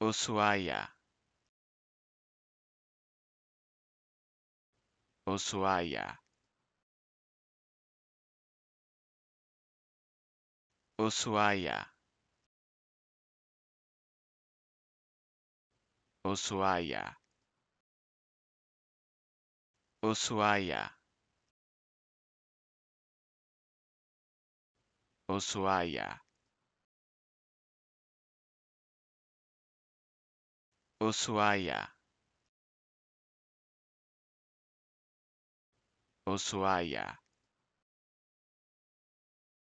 Ushuaia, Ushuaia, Ushuaia, Ushuaia, Ushuaia, Ushuaia. Ushuaia, Ushuaia.